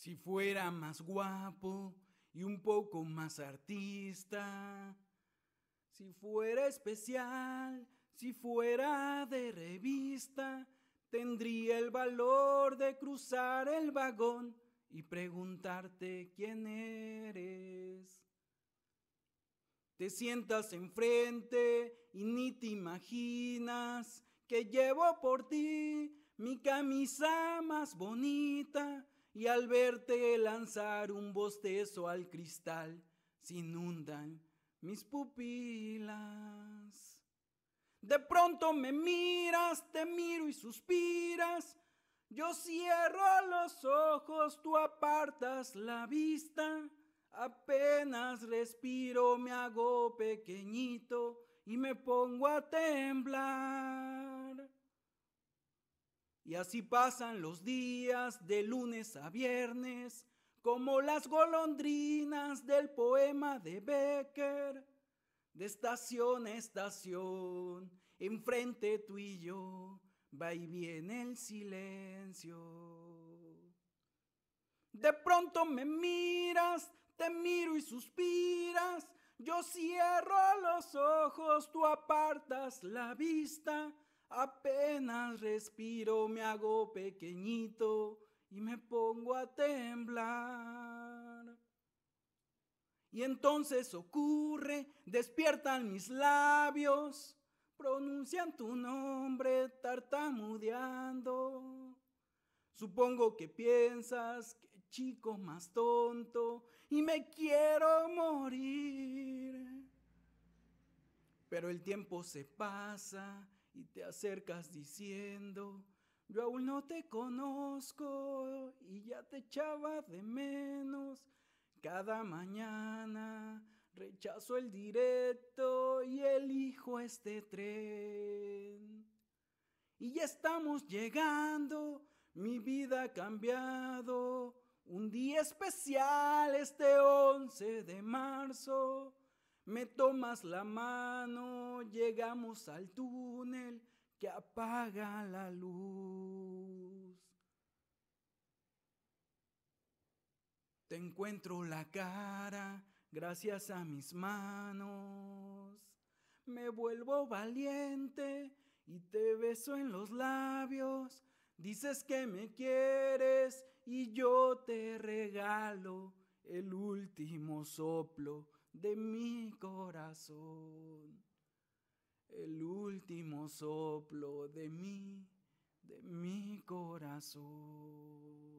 Si fuera más guapo y un poco más artista. Si fuera especial, si fuera de revista, tendría el valor de cruzar el vagón y preguntarte quién eres. Te sientas enfrente y ni te imaginas que llevo por ti mi camisa más bonita y al verte lanzar un bostezo al cristal, se inundan mis pupilas. De pronto me miras, te miro y suspiras. Yo cierro los ojos, tú apartas la vista. Apenas respiro, me hago pequeñito y me pongo a temblar. Y así pasan los días de lunes a viernes, como las golondrinas del poema de Becker, de estación a estación, enfrente tú y yo, va y viene el silencio. De pronto me miras, te miro y suspiras, yo cierro los ojos, tú apartas la vista Apenas respiro, me hago pequeñito y me pongo a temblar. Y entonces ocurre, despiertan mis labios, pronuncian tu nombre tartamudeando. Supongo que piensas que chico más tonto y me quiero morir. Pero el tiempo se pasa y te acercas diciendo, yo aún no te conozco y ya te echaba de menos. Cada mañana rechazo el directo y elijo este tren. Y ya estamos llegando, mi vida ha cambiado. Un día especial este 11 de marzo. Me tomas la mano, llegamos al túnel que apaga la luz. Te encuentro la cara gracias a mis manos. Me vuelvo valiente y te beso en los labios. Dices que me quieres y yo te regalo el último soplo de mi corazón, el último soplo de mí, de mi corazón.